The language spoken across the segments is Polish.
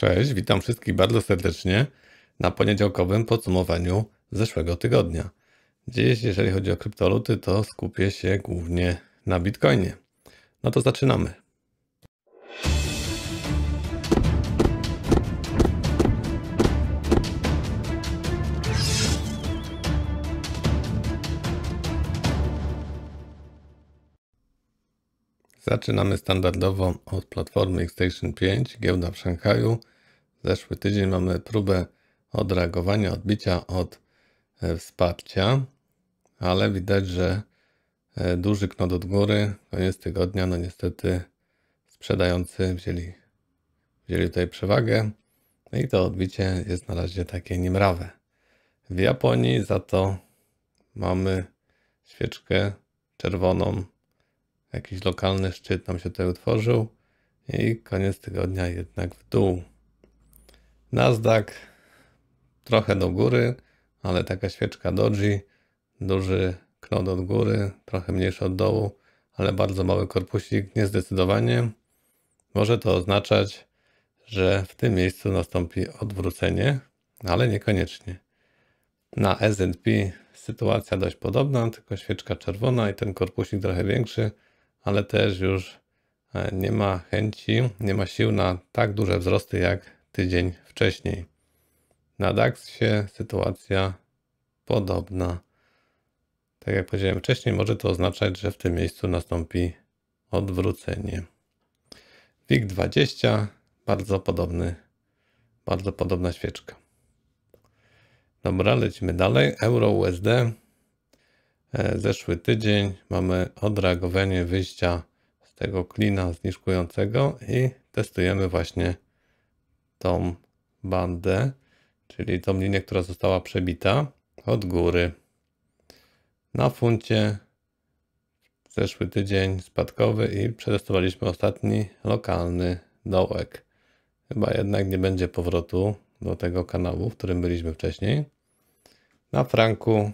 Cześć, witam wszystkich bardzo serdecznie na poniedziałkowym podsumowaniu zeszłego tygodnia. Dziś, jeżeli chodzi o kryptoluty, to skupię się głównie na Bitcoinie. No to zaczynamy. Zaczynamy standardowo od platformy Xtation 5, giełda w Szanghaju. Zeszły tydzień mamy próbę odreagowania, odbicia od e, wsparcia, ale widać, że e, duży knot od góry, koniec tygodnia, no niestety sprzedający wzięli, wzięli tutaj przewagę no i to odbicie jest na razie takie niemrawe. W Japonii za to mamy świeczkę czerwoną, jakiś lokalny szczyt nam się tutaj utworzył i koniec tygodnia jednak w dół. Nasdaq trochę do góry, ale taka świeczka doji, duży knot od góry, trochę mniejszy od dołu, ale bardzo mały korpusik, niezdecydowanie. Może to oznaczać, że w tym miejscu nastąpi odwrócenie, ale niekoniecznie. Na S&P sytuacja dość podobna, tylko świeczka czerwona i ten korpusik trochę większy, ale też już e, nie ma chęci, nie ma sił na tak duże wzrosty jak tydzień wcześniej. Na dax się sytuacja podobna. Tak jak powiedziałem wcześniej, może to oznaczać, że w tym miejscu nastąpi odwrócenie. WIG20 bardzo podobny, bardzo podobna świeczka. Dobra, lecimy dalej. Euro USD. E, zeszły tydzień mamy odreagowanie wyjścia z tego klina zniżkującego i testujemy właśnie tą bandę, czyli tą linię, która została przebita od góry. Na funcie zeszły tydzień spadkowy i przetestowaliśmy ostatni lokalny dołek. Chyba jednak nie będzie powrotu do tego kanału, w którym byliśmy wcześniej. Na franku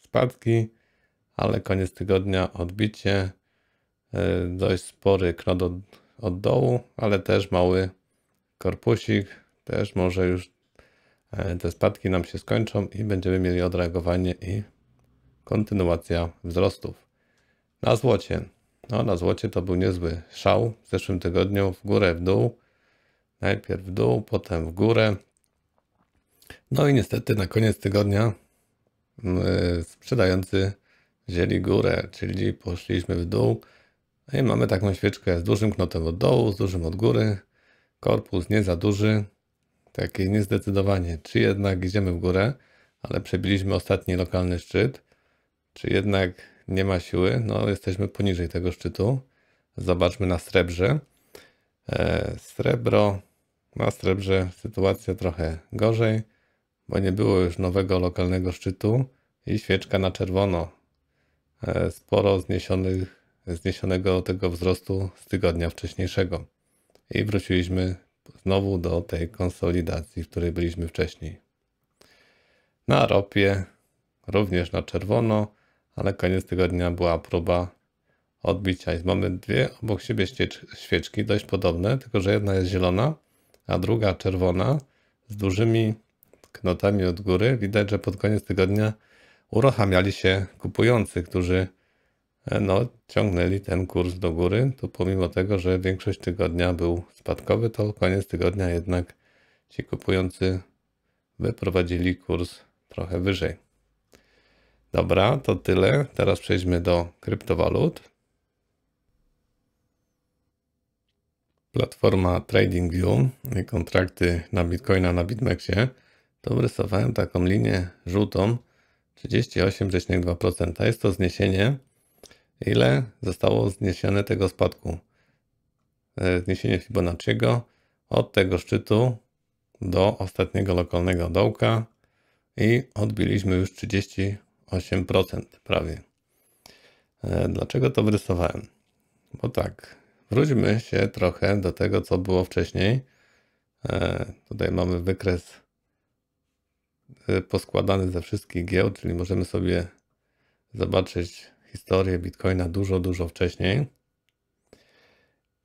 spadki, ale koniec tygodnia odbicie. E, dość spory knot od, od dołu, ale też mały korpusik też może już e, te spadki nam się skończą i będziemy mieli odreagowanie i kontynuacja wzrostów. Na złocie. No, na złocie to był niezły szał w zeszłym tygodniu w górę, w dół. Najpierw w dół, potem w górę. No i niestety na koniec tygodnia e, sprzedający wzięli górę, czyli poszliśmy w dół. No i mamy taką świeczkę z dużym knotem od dołu, z dużym od góry. Korpus nie za duży, takie niezdecydowanie, czy jednak idziemy w górę, ale przebiliśmy ostatni lokalny szczyt, czy jednak nie ma siły, no jesteśmy poniżej tego szczytu. Zobaczmy na srebrze. E, Srebro, na srebrze sytuacja trochę gorzej, bo nie było już nowego lokalnego szczytu i świeczka na czerwono. E, sporo zniesionych, zniesionego tego wzrostu z tygodnia wcześniejszego i wróciliśmy znowu do tej konsolidacji, w której byliśmy wcześniej. Na ropie również na czerwono, ale koniec tygodnia była próba odbicia. I mamy dwie obok siebie świeczki, dość podobne, tylko że jedna jest zielona, a druga czerwona z dużymi knotami od góry. Widać, że pod koniec tygodnia uruchamiali się kupujący, którzy E, no, ciągnęli ten kurs do góry. To pomimo tego, że większość tygodnia był spadkowy, to koniec tygodnia jednak ci kupujący wyprowadzili kurs trochę wyżej. Dobra, to tyle. Teraz przejdźmy do kryptowalut. Platforma TradingView i kontrakty na Bitcoina na BitMEXie. To rysowałem taką linię żółtą 38,2%. Jest to zniesienie ile zostało zniesione tego spadku. E, zniesienie Fibonacciego od tego szczytu do ostatniego lokalnego dołka i odbiliśmy już 38% prawie. E, dlaczego to wyrysowałem? Bo tak, wróćmy się trochę do tego, co było wcześniej. E, tutaj mamy wykres poskładany ze wszystkich giełd, czyli możemy sobie zobaczyć historię Bitcoina dużo, dużo wcześniej.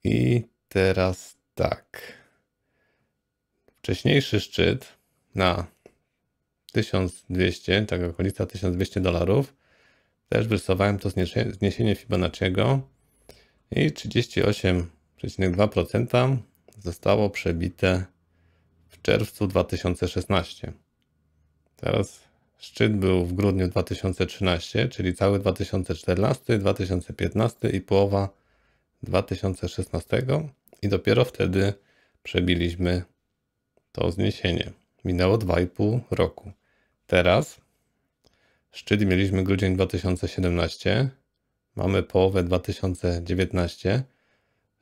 I teraz tak. Wcześniejszy szczyt na 1200, tak okolica 1200 dolarów. Też wyrysowałem to zniesienie Fibonacciego i 38,2% zostało przebite w czerwcu 2016. Teraz Szczyt był w grudniu 2013, czyli cały 2014, 2015 i połowa 2016 i dopiero wtedy przebiliśmy to zniesienie. Minęło 2,5 roku. Teraz szczyt mieliśmy grudzień 2017, mamy połowę 2019,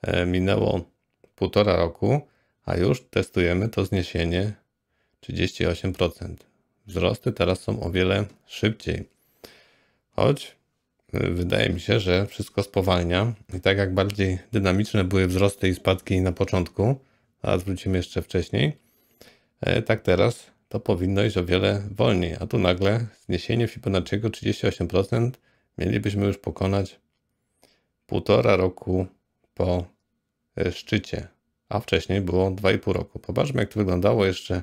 e, minęło półtora roku, a już testujemy to zniesienie 38% wzrosty teraz są o wiele szybciej. Choć y, wydaje mi się, że wszystko spowalnia i tak jak bardziej dynamiczne były wzrosty i spadki na początku, a zwrócimy jeszcze wcześniej, e, tak teraz to powinno iść o wiele wolniej, a tu nagle zniesienie Fibonacciego 38% mielibyśmy już pokonać półtora roku po e, szczycie, a wcześniej było 2,5 roku. Popatrzmy jak to wyglądało jeszcze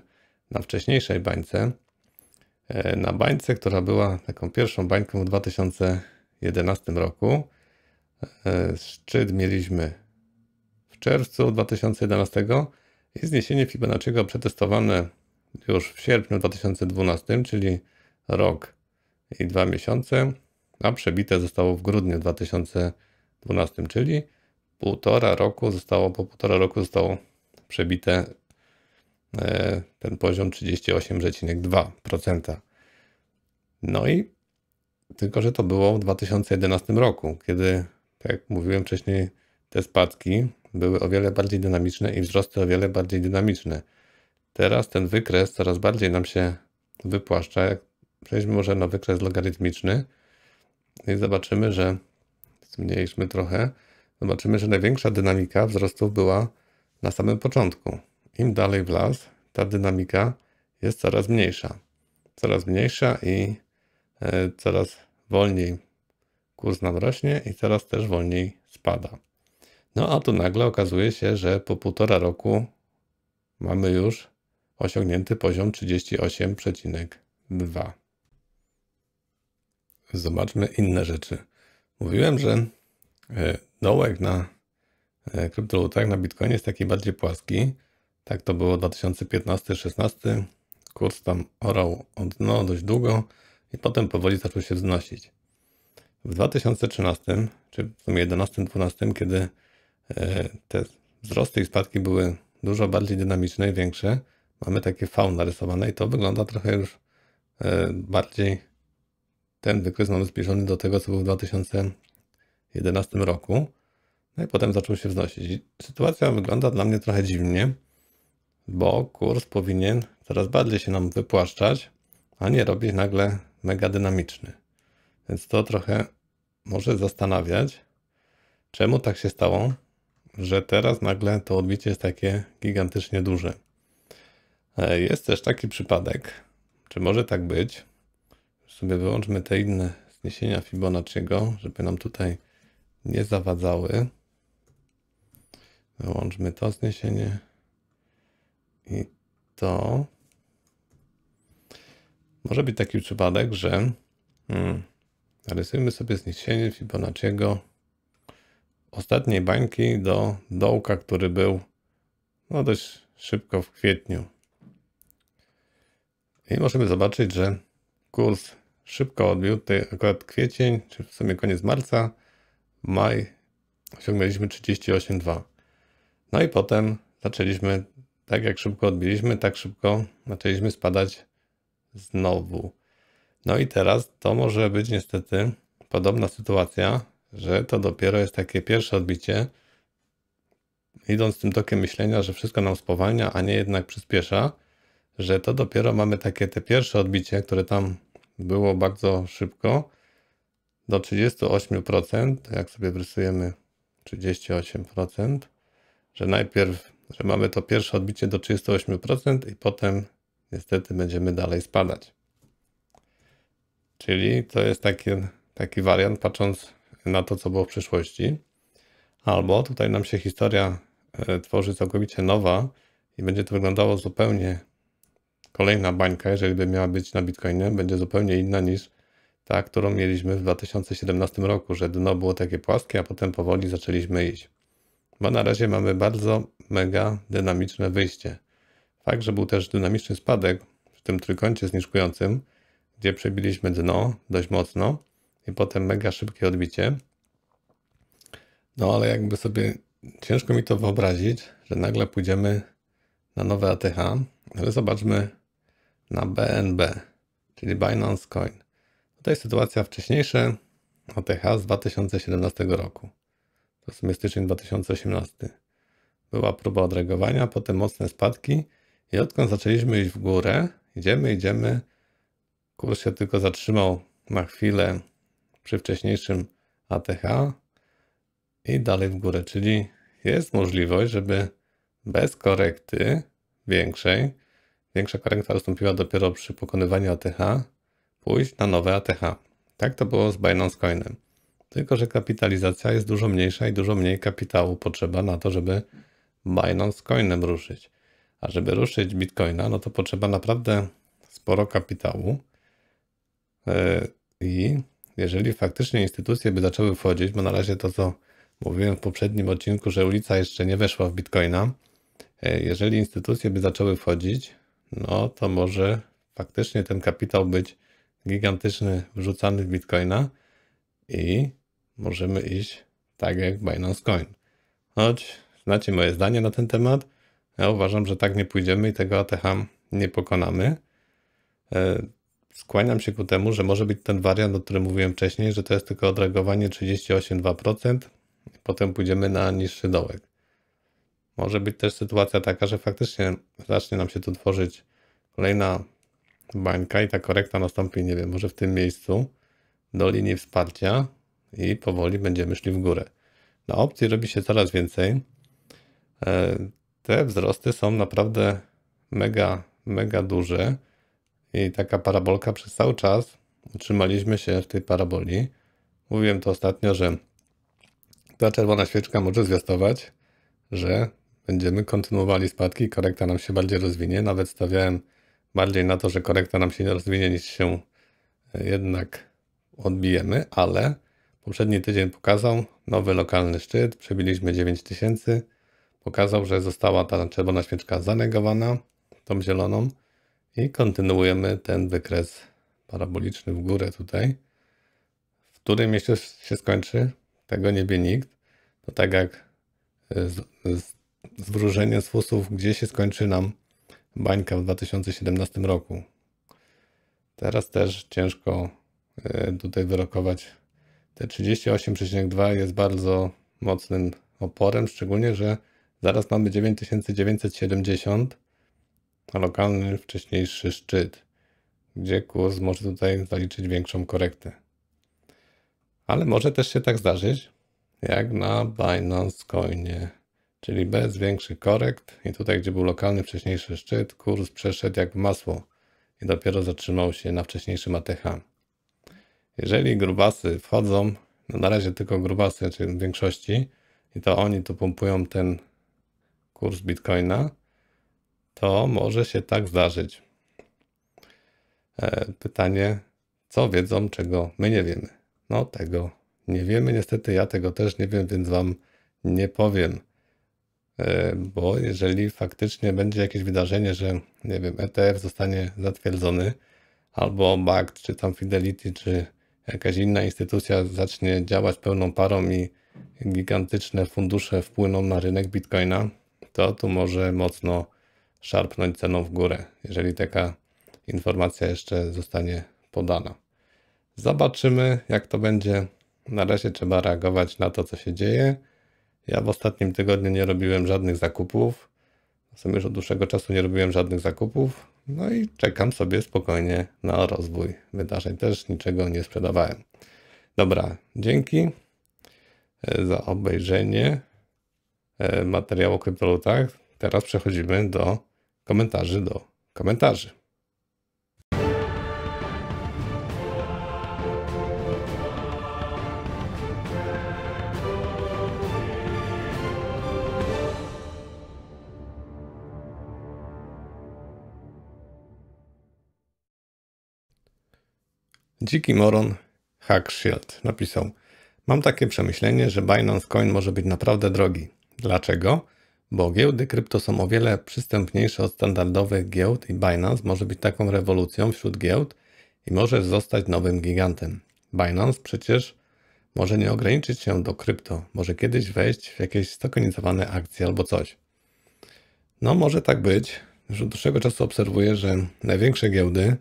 na wcześniejszej bańce. E, na bańce, która była taką pierwszą bańką w 2011 roku. E, szczyt mieliśmy w czerwcu 2011 i zniesienie Fibonacciego przetestowane już w sierpniu 2012, czyli rok i dwa miesiące, a przebite zostało w grudniu 2012, czyli półtora roku zostało, po półtora roku zostało przebite E, ten poziom 38,2%. No i tylko, że to było w 2011 roku, kiedy, tak jak mówiłem wcześniej, te spadki były o wiele bardziej dynamiczne i wzrosty o wiele bardziej dynamiczne. Teraz ten wykres coraz bardziej nam się wypłaszcza. Przejdźmy może na wykres logarytmiczny i zobaczymy, że zmniejszmy trochę. Zobaczymy, że największa dynamika wzrostów była na samym początku, im dalej w las, ta dynamika jest coraz mniejsza. Coraz mniejsza i e, coraz wolniej kurs nam rośnie i coraz też wolniej spada. No a tu nagle okazuje się, że po półtora roku mamy już osiągnięty poziom 38,2. Zobaczmy inne rzeczy. Mówiłem, że e, dołek na e, kryptowalutach, na Bitcoinie jest taki bardziej płaski, tak to było 2015-16. Kurs tam orał o dno dość długo i potem powoli zaczął się wznosić. W 2013, czy w sumie 11-12, kiedy e, te wzrosty i spadki były dużo bardziej dynamiczne i większe, mamy takie V narysowane i to wygląda trochę już e, bardziej ten wykres mamy zbliżony do tego, co było w 2011 roku. No i potem zaczął się wznosić. Sytuacja wygląda dla mnie trochę dziwnie, bo kurs powinien coraz bardziej się nam wypłaszczać, a nie robić nagle mega dynamiczny. Więc to trochę może zastanawiać, czemu tak się stało, że teraz nagle to odbicie jest takie gigantycznie duże. E, jest też taki przypadek, czy może tak być, sobie wyłączmy te inne zniesienia Fibonacciego, żeby nam tutaj nie zawadzały. Wyłączmy to zniesienie. I to może być taki przypadek, że hmm, narysujmy sobie zniesienie Fibonacciego ostatniej bańki do dołka, który był no dość szybko w kwietniu. I możemy zobaczyć, że kurs szybko odbił tutaj akurat kwiecień, czy w sumie koniec marca, maj osiągnęliśmy 38,2. No i potem zaczęliśmy tak jak szybko odbiliśmy, tak szybko zaczęliśmy spadać znowu. No i teraz to może być niestety podobna sytuacja, że to dopiero jest takie pierwsze odbicie, idąc tym tokiem myślenia, że wszystko nam spowalnia, a nie jednak przyspiesza, że to dopiero mamy takie te pierwsze odbicie, które tam było bardzo szybko, do 38%, jak sobie wrysujemy 38%, że najpierw że mamy to pierwsze odbicie do 38% i potem niestety będziemy dalej spadać. Czyli to jest taki, taki wariant patrząc na to, co było w przeszłości. Albo tutaj nam się historia e, tworzy całkowicie nowa i będzie to wyglądało zupełnie kolejna bańka, jeżeli by miała być na Bitcoinie, będzie zupełnie inna niż ta, którą mieliśmy w 2017 roku, że dno było takie płaskie, a potem powoli zaczęliśmy iść bo na razie mamy bardzo mega dynamiczne wyjście. Fakt, że był też dynamiczny spadek w tym trójkącie zniżkującym, gdzie przebiliśmy dno dość mocno i potem mega szybkie odbicie. No ale jakby sobie ciężko mi to wyobrazić, że nagle pójdziemy na nowe ATH, ale zobaczmy na BNB, czyli Binance Coin. Tutaj sytuacja wcześniejsza, ATH z 2017 roku to w sumie styczeń 2018. Była próba odreagowania, potem mocne spadki i odkąd zaczęliśmy iść w górę, idziemy, idziemy, kurs się tylko zatrzymał na chwilę przy wcześniejszym ATH i dalej w górę, czyli jest możliwość, żeby bez korekty większej, większa korekta nastąpiła dopiero przy pokonywaniu ATH, pójść na nowe ATH. Tak to było z Binance Coinem. Tylko, że kapitalizacja jest dużo mniejsza i dużo mniej kapitału potrzeba na to, żeby Binance Coinem ruszyć. A żeby ruszyć Bitcoina, no to potrzeba naprawdę sporo kapitału. Yy, I jeżeli faktycznie instytucje by zaczęły wchodzić, bo na razie to, co mówiłem w poprzednim odcinku, że ulica jeszcze nie weszła w Bitcoina, yy, jeżeli instytucje by zaczęły wchodzić, no to może faktycznie ten kapitał być gigantyczny wrzucany w Bitcoina i możemy iść tak jak Binance Coin. Choć znacie moje zdanie na ten temat, ja uważam, że tak nie pójdziemy i tego ATH nie pokonamy. E, skłaniam się ku temu, że może być ten wariant, o którym mówiłem wcześniej, że to jest tylko odreagowanie 38,2%, potem pójdziemy na niższy dołek. Może być też sytuacja taka, że faktycznie zacznie nam się tu tworzyć kolejna bańka i ta korekta nastąpi, nie wiem, może w tym miejscu do linii wsparcia, i powoli będziemy szli w górę. Na opcji robi się coraz więcej. E, te wzrosty są naprawdę mega, mega duże i taka parabolka przez cały czas utrzymaliśmy się w tej paraboli. Mówiłem to ostatnio, że ta czerwona świeczka może zwiastować, że będziemy kontynuowali spadki, korekta nam się bardziej rozwinie. Nawet stawiałem bardziej na to, że korekta nam się nie rozwinie niż się jednak odbijemy, ale Poprzedni tydzień pokazał nowy lokalny szczyt, przebiliśmy 9000. Pokazał, że została ta czerwona świeczka zanegowana, tą zieloną. I kontynuujemy ten wykres paraboliczny w górę tutaj. W którym miejscu się skończy, tego nie wie nikt. To tak jak y, z, z, z wróżeniem z fusów, gdzie się skończy nam bańka w 2017 roku. Teraz też ciężko y, tutaj wyrokować te 38,2 jest bardzo mocnym oporem, szczególnie, że zaraz mamy 9970, lokalny wcześniejszy szczyt, gdzie kurs może tutaj zaliczyć większą korektę. Ale może też się tak zdarzyć, jak na Binance Coinie, czyli bez większych korekt i tutaj, gdzie był lokalny wcześniejszy szczyt, kurs przeszedł jak masło i dopiero zatrzymał się na wcześniejszym ATH. Jeżeli grubasy wchodzą, no na razie tylko grubasy, czyli znaczy w większości, i to oni tu pompują ten kurs bitcoina, to może się tak zdarzyć. E, pytanie, co wiedzą, czego my nie wiemy? No tego nie wiemy, niestety ja tego też nie wiem, więc Wam nie powiem. E, bo jeżeli faktycznie będzie jakieś wydarzenie, że nie wiem, ETF zostanie zatwierdzony, albo BACT, czy tam Fidelity, czy jakaś inna instytucja zacznie działać pełną parą i gigantyczne fundusze wpłyną na rynek bitcoina, to tu może mocno szarpnąć ceną w górę, jeżeli taka informacja jeszcze zostanie podana. Zobaczymy, jak to będzie. Na razie trzeba reagować na to, co się dzieje. Ja w ostatnim tygodniu nie robiłem żadnych zakupów. W sumie już od dłuższego czasu nie robiłem żadnych zakupów. No i czekam sobie spokojnie na rozwój wydarzeń. Też niczego nie sprzedawałem. Dobra, dzięki e, za obejrzenie e, materiału o kryptolutach. Teraz przechodzimy do komentarzy do komentarzy. Dziki Moron Hackshield napisał Mam takie przemyślenie, że Binance Coin może być naprawdę drogi. Dlaczego? Bo giełdy krypto są o wiele przystępniejsze od standardowych giełd i Binance może być taką rewolucją wśród giełd i może zostać nowym gigantem. Binance przecież może nie ograniczyć się do krypto, może kiedyś wejść w jakieś stokenizowane akcje albo coś. No może tak być. Już od dłuższego czasu obserwuję, że największe giełdy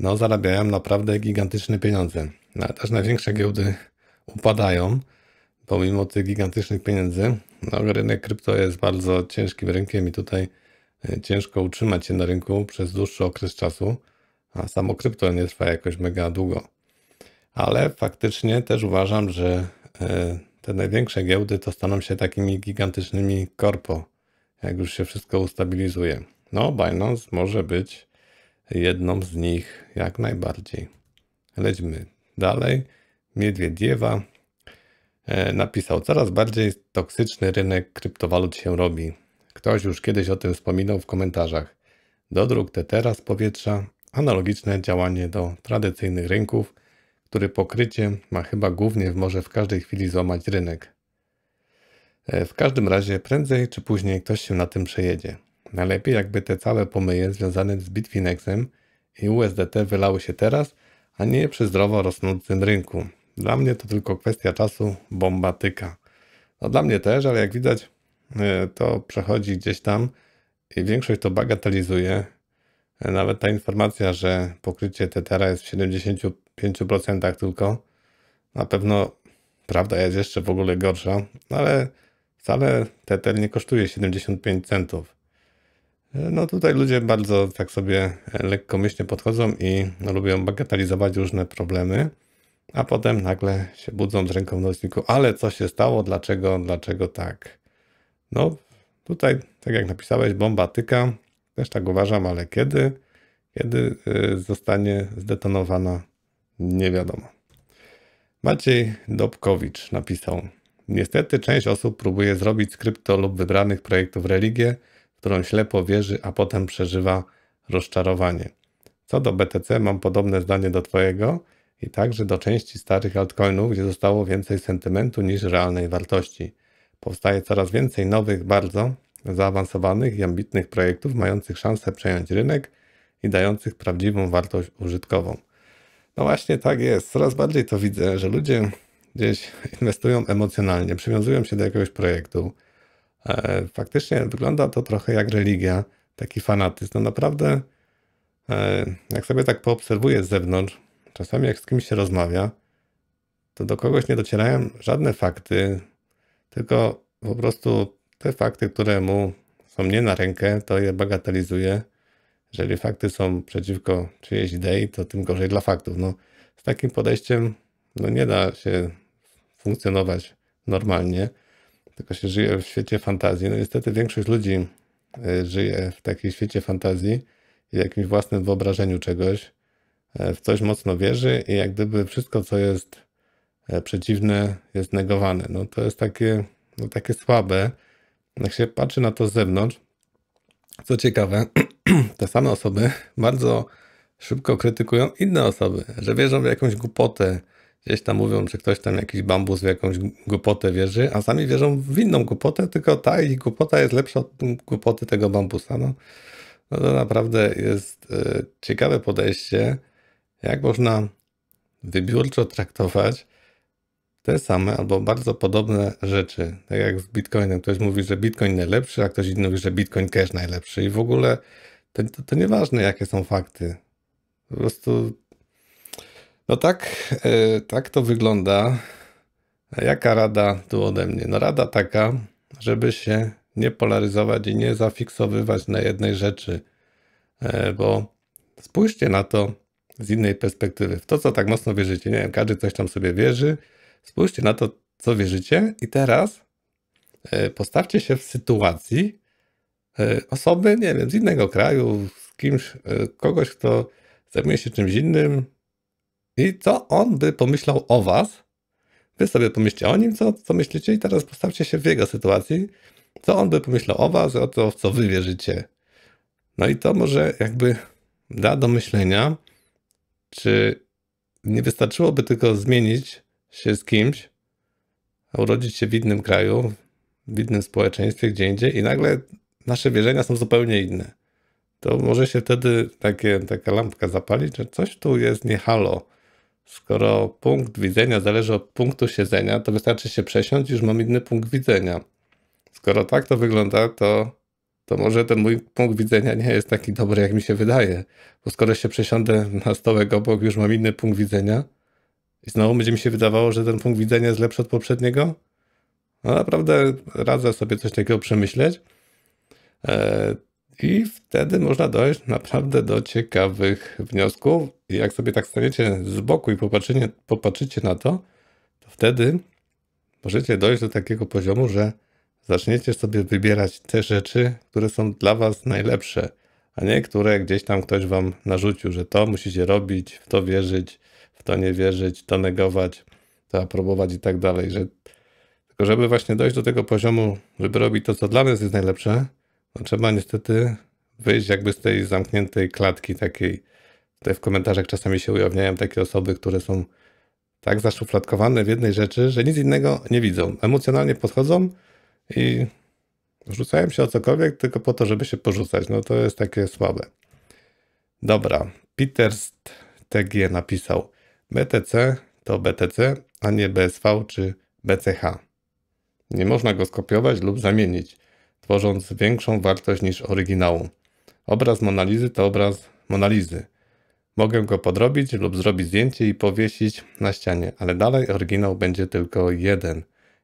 no zarabiają naprawdę gigantyczne pieniądze. No, też największe giełdy upadają pomimo tych gigantycznych pieniędzy. No, rynek krypto jest bardzo ciężkim rynkiem i tutaj e, ciężko utrzymać się na rynku przez dłuższy okres czasu, a samo krypto nie trwa jakoś mega długo. Ale faktycznie też uważam, że e, te największe giełdy to staną się takimi gigantycznymi korpo, jak już się wszystko ustabilizuje. No, Binance może być jedną z nich jak najbardziej. Lećmy dalej. Miedwiediewa e, napisał, coraz bardziej toksyczny rynek kryptowalut się robi. Ktoś już kiedyś o tym wspominał w komentarzach. Dodruk Tetera z powietrza, analogiczne działanie do tradycyjnych rynków, który pokrycie ma chyba głównie może w każdej chwili złamać rynek. E, w każdym razie prędzej czy później ktoś się na tym przejedzie. Najlepiej jakby te całe pomyje związane z Bitfinexem i USDT wylały się teraz, a nie przy zdrowo rosnącym rynku. Dla mnie to tylko kwestia czasu, bomba tyka. No dla mnie też, ale jak widać e, to przechodzi gdzieś tam i większość to bagatelizuje. E, nawet ta informacja, że pokrycie Tetera jest w 75% tylko, na pewno prawda jest jeszcze w ogóle gorsza, no ale wcale Teter nie kosztuje 75 centów. No tutaj ludzie bardzo tak sobie e, lekkomyślnie podchodzą i no, lubią bagatelizować różne problemy, a potem nagle się budzą z ręką w ale co się stało, dlaczego, dlaczego tak? No tutaj, tak jak napisałeś, bomba tyka, też tak uważam, ale kiedy? Kiedy e, zostanie zdetonowana? Nie wiadomo. Maciej Dobkowicz napisał Niestety część osób próbuje zrobić z krypto lub wybranych projektów religię, którą ślepo wierzy, a potem przeżywa rozczarowanie. Co do BTC mam podobne zdanie do Twojego i także do części starych altcoinów, gdzie zostało więcej sentymentu niż realnej wartości. Powstaje coraz więcej nowych, bardzo zaawansowanych i ambitnych projektów mających szansę przejąć rynek i dających prawdziwą wartość użytkową. No właśnie tak jest. Coraz bardziej to widzę, że ludzie gdzieś inwestują emocjonalnie, przywiązują się do jakiegoś projektu, E, faktycznie wygląda to trochę jak religia, taki fanatyzm. No naprawdę, e, jak sobie tak poobserwuję z zewnątrz, czasami jak z kimś się rozmawia, to do kogoś nie docierają żadne fakty, tylko po prostu te fakty, które mu są nie na rękę, to je bagatelizuje. Jeżeli fakty są przeciwko czyjejś idei, to tym gorzej dla faktów. No, z takim podejściem no nie da się funkcjonować normalnie tylko się żyje w świecie fantazji. No niestety większość ludzi y, żyje w takim świecie fantazji w jakimś własnym wyobrażeniu czegoś, y, w coś mocno wierzy i jak gdyby wszystko, co jest y, przeciwne, jest negowane. No to jest takie, no takie słabe. Jak się patrzy na to z zewnątrz, co ciekawe, te same osoby bardzo szybko krytykują inne osoby, że wierzą w jakąś głupotę, gdzieś tam mówią, że ktoś tam jakiś bambus w jakąś głupotę wierzy, a sami wierzą w inną głupotę, tylko ta i głupota jest lepsza od głupoty tego bambusa. No, no to naprawdę jest e, ciekawe podejście, jak można wybiórczo traktować te same albo bardzo podobne rzeczy. Tak jak z Bitcoinem. Ktoś mówi, że Bitcoin najlepszy, a ktoś inny mówi, że Bitcoin Cash najlepszy. I w ogóle to, to, to nieważne, jakie są fakty. Po prostu no tak, e, tak to wygląda. jaka rada tu ode mnie? No rada taka, żeby się nie polaryzować i nie zafiksowywać na jednej rzeczy, e, bo spójrzcie na to z innej perspektywy. W to, co tak mocno wierzycie, nie wiem, każdy coś tam sobie wierzy, spójrzcie na to, co wierzycie i teraz e, postawcie się w sytuacji osoby, nie wiem, z innego kraju, z kimś, kogoś, kto zajmuje się czymś innym, i co on by pomyślał o was? Wy sobie pomyślcie o nim, co, co myślicie i teraz postawcie się w jego sytuacji. Co on by pomyślał o was, o to, w co wy wierzycie? No i to może jakby da do myślenia, czy nie wystarczyłoby tylko zmienić się z kimś, urodzić się w innym kraju, w innym społeczeństwie, gdzie indziej i nagle nasze wierzenia są zupełnie inne. To może się wtedy takie, taka lampka zapalić, że coś tu jest nie halo. Skoro punkt widzenia zależy od punktu siedzenia, to wystarczy się przesiąść, już mam inny punkt widzenia. Skoro tak to wygląda, to, to może ten mój punkt widzenia nie jest taki dobry, jak mi się wydaje. Bo skoro się przesiądę na stołek obok, już mam inny punkt widzenia i znowu będzie mi się wydawało, że ten punkt widzenia jest lepszy od poprzedniego, no naprawdę radzę sobie coś takiego przemyśleć. E, i wtedy można dojść naprawdę do ciekawych wniosków. I jak sobie tak staniecie z boku i popatrzycie, popatrzycie na to, to wtedy możecie dojść do takiego poziomu, że zaczniecie sobie wybierać te rzeczy, które są dla Was najlepsze, a nie które gdzieś tam ktoś Wam narzucił, że to musicie robić, w to wierzyć, w to nie wierzyć, to negować, to aprobować i tak dalej. Że, tylko żeby właśnie dojść do tego poziomu, żeby robić to, co dla nas jest najlepsze, no, trzeba niestety wyjść jakby z tej zamkniętej klatki takiej. Tutaj w komentarzach czasami się ujawniają takie osoby, które są tak zaszufladkowane w jednej rzeczy, że nic innego nie widzą. Emocjonalnie podchodzą i rzucają się o cokolwiek tylko po to, żeby się porzucać. No to jest takie słabe. Dobra, Peters TG napisał BTC to BTC, a nie BSV czy BCH. Nie można go skopiować lub zamienić tworząc większą wartość niż oryginału. Obraz Monalizy to obraz Monalizy. Mogę go podrobić lub zrobić zdjęcie i powiesić na ścianie, ale dalej oryginał będzie tylko jeden.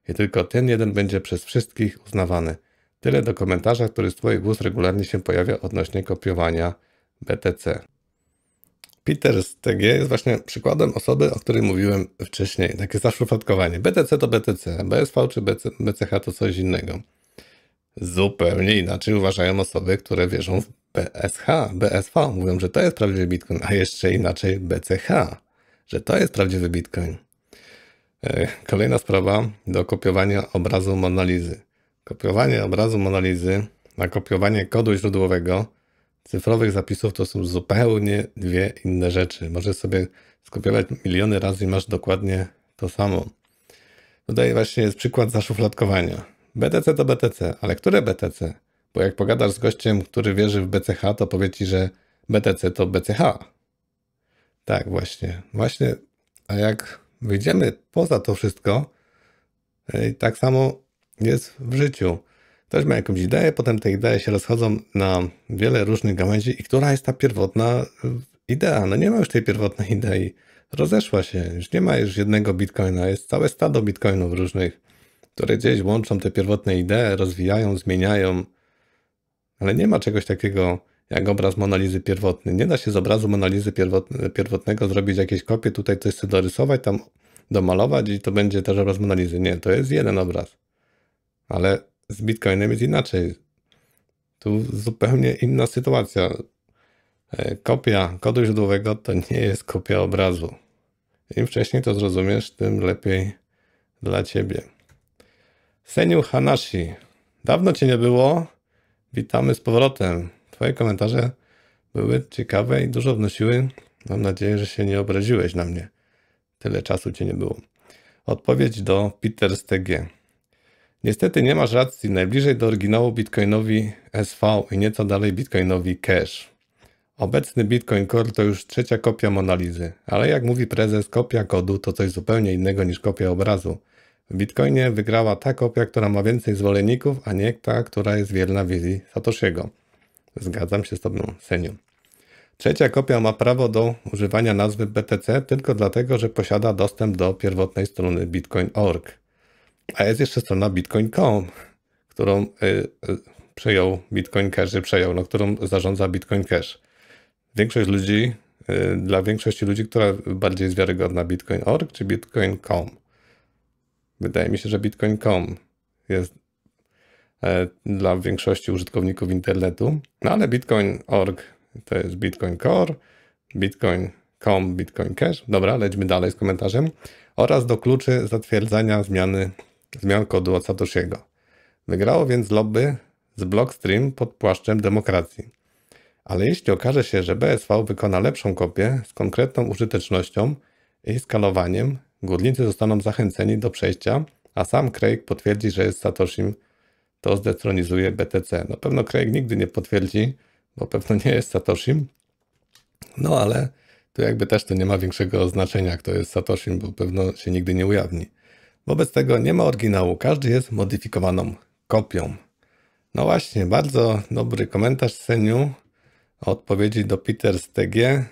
I tylko ten jeden będzie przez wszystkich uznawany. Tyle do komentarza, który z Twoich ust regularnie się pojawia odnośnie kopiowania BTC. Peter z TG jest właśnie przykładem osoby, o której mówiłem wcześniej. Takie zaszufladkowanie. BTC to BTC, BSV czy BCH to coś innego. Zupełnie inaczej uważają osoby, które wierzą w BSH, BSV. Mówią, że to jest prawdziwy bitcoin, a jeszcze inaczej BCH, że to jest prawdziwy bitcoin. E, kolejna sprawa do kopiowania obrazu Monalizy. Kopiowanie obrazu Monalizy na kopiowanie kodu źródłowego cyfrowych zapisów to są zupełnie dwie inne rzeczy. Możesz sobie skopiować miliony razy i masz dokładnie to samo. Tutaj właśnie jest przykład zaszufladkowania BTC to BTC, ale które BTC? Bo jak pogadasz z gościem, który wierzy w BCH, to powie ci, że BTC to BCH. Tak, właśnie. Właśnie, a jak wyjdziemy poza to wszystko, e, tak samo jest w życiu. Ktoś ma jakąś ideę, potem te idee się rozchodzą na wiele różnych gałęzi i która jest ta pierwotna e, idea? No nie ma już tej pierwotnej idei. Rozeszła się, już nie ma już jednego bitcoina, jest całe stado bitcoinów różnych które gdzieś łączą te pierwotne idee, rozwijają, zmieniają, ale nie ma czegoś takiego jak obraz Monalizy pierwotny. Nie da się z obrazu Monalizy pierwotnego zrobić jakieś kopie, tutaj coś sobie dorysować, tam domalować i to będzie też obraz Monalizy. Nie, to jest jeden obraz. Ale z Bitcoinem jest inaczej. Tu zupełnie inna sytuacja. E, kopia kodu źródłowego to nie jest kopia obrazu. Im wcześniej to zrozumiesz, tym lepiej dla ciebie. Seniu Hanashi, dawno cię nie było. Witamy z powrotem. Twoje komentarze były ciekawe i dużo wnosiły. Mam nadzieję, że się nie obraziłeś na mnie. Tyle czasu cię nie było. Odpowiedź do Peter TG. Niestety nie masz racji. Najbliżej do oryginału Bitcoinowi SV i nieco dalej Bitcoinowi Cash. Obecny Bitcoin Core to już trzecia kopia Monalizy, ale jak mówi prezes, kopia kodu to coś zupełnie innego niż kopia obrazu. W Bitcoinie wygrała ta kopia, która ma więcej zwolenników, a nie ta, która jest wierna wizji Satoshiego. Zgadzam się z Tobą, Seniu. Trzecia kopia ma prawo do używania nazwy BTC tylko dlatego, że posiada dostęp do pierwotnej strony bitcoin.org. A jest jeszcze strona bitcoin.com, którą y, y, przejął Bitcoin Cash, y, przejął, no, którą zarządza Bitcoin Cash. Większość ludzi, y, dla większości ludzi, która bardziej jest wiarygodna, bitcoin.org czy bitcoin.com. Wydaje mi się, że bitcoin.com jest e, dla większości użytkowników internetu, no ale bitcoin.org to jest Bitcoin Core, bitcoin.com, Bitcoin Cash. Dobra, lećmy dalej z komentarzem. Oraz do kluczy zatwierdzania zmiany, zmian kodu od Satoshiego. Wygrało więc lobby z Blockstream pod płaszczem demokracji. Ale jeśli okaże się, że BSV wykona lepszą kopię z konkretną użytecznością i skalowaniem, Górnicy zostaną zachęceni do przejścia, a sam Craig potwierdzi, że jest Satoshim, to zdetronizuje BTC. No pewno Craig nigdy nie potwierdzi, bo pewno nie jest Satoshim, no ale tu jakby też to nie ma większego znaczenia, kto jest Satoshim, bo pewno się nigdy nie ujawni. Wobec tego nie ma oryginału, każdy jest modyfikowaną kopią. No właśnie, bardzo dobry komentarz Seniu odpowiedzi do Peter TG.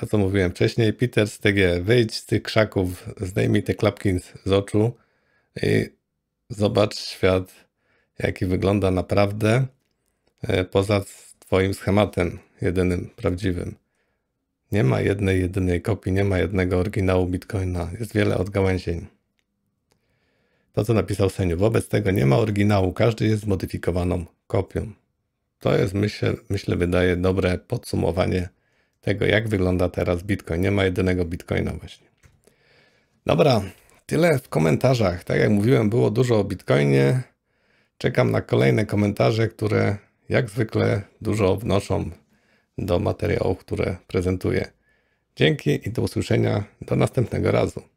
To, co mówiłem wcześniej, Peter z TG, wyjdź z tych krzaków, zdejmij te klapki z oczu i zobacz świat, jaki wygląda naprawdę e, poza Twoim schematem jedynym, prawdziwym. Nie ma jednej, jedynej kopii, nie ma jednego oryginału Bitcoina. Jest wiele odgałęzień. To, co napisał Seniu. Wobec tego nie ma oryginału, każdy jest zmodyfikowaną kopią. To jest, myślę, myślę wydaje dobre podsumowanie tego, jak wygląda teraz Bitcoin. Nie ma jedynego Bitcoina właśnie. Dobra, tyle w komentarzach. Tak jak mówiłem, było dużo o Bitcoinie. Czekam na kolejne komentarze, które jak zwykle dużo wnoszą do materiałów, które prezentuję. Dzięki i do usłyszenia do następnego razu.